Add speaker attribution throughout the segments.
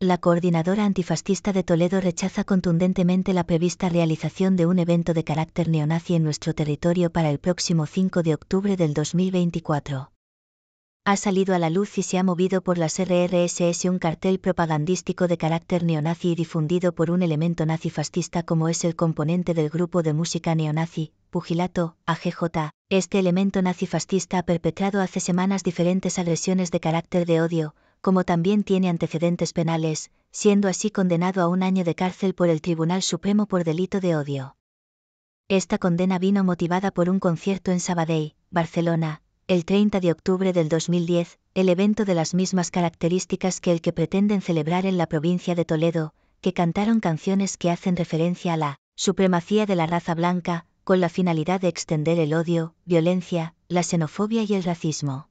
Speaker 1: la coordinadora antifascista de Toledo rechaza contundentemente la prevista realización de un evento de carácter neonazi en nuestro territorio para el próximo 5 de octubre del 2024. Ha salido a la luz y se ha movido por las RRSS un cartel propagandístico de carácter neonazi y difundido por un elemento nazifascista como es el componente del grupo de música neonazi, Pugilato, AGJ. Este elemento nazifascista ha perpetrado hace semanas diferentes agresiones de carácter de odio, como también tiene antecedentes penales, siendo así condenado a un año de cárcel por el Tribunal Supremo por delito de odio. Esta condena vino motivada por un concierto en Sabadell, Barcelona, el 30 de octubre del 2010, el evento de las mismas características que el que pretenden celebrar en la provincia de Toledo, que cantaron canciones que hacen referencia a la supremacía de la raza blanca, con la finalidad de extender el odio, violencia, la xenofobia y el racismo.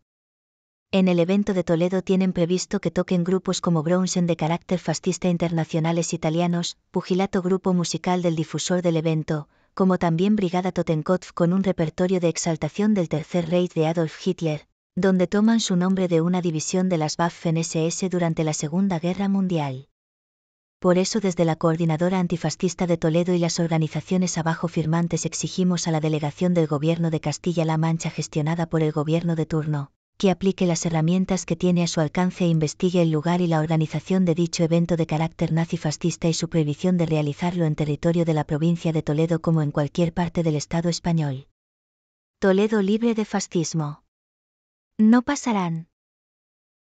Speaker 1: En el evento de Toledo tienen previsto que toquen grupos como Bronsen de carácter fascista internacionales italianos, Pugilato grupo musical del difusor del evento, como también Brigada Totenkopf con un repertorio de exaltación del Tercer Reich de Adolf Hitler, donde toman su nombre de una división de las Waffen-SS durante la Segunda Guerra Mundial. Por eso desde la Coordinadora Antifascista de Toledo y las organizaciones abajo firmantes exigimos a la delegación del Gobierno de Castilla-La Mancha gestionada por el Gobierno de turno, que aplique las herramientas que tiene a su alcance e investigue el lugar y la organización de dicho evento de carácter nazi-fascista y su prohibición de realizarlo en territorio de la provincia de Toledo como en cualquier parte del Estado español. Toledo libre de fascismo. No pasarán.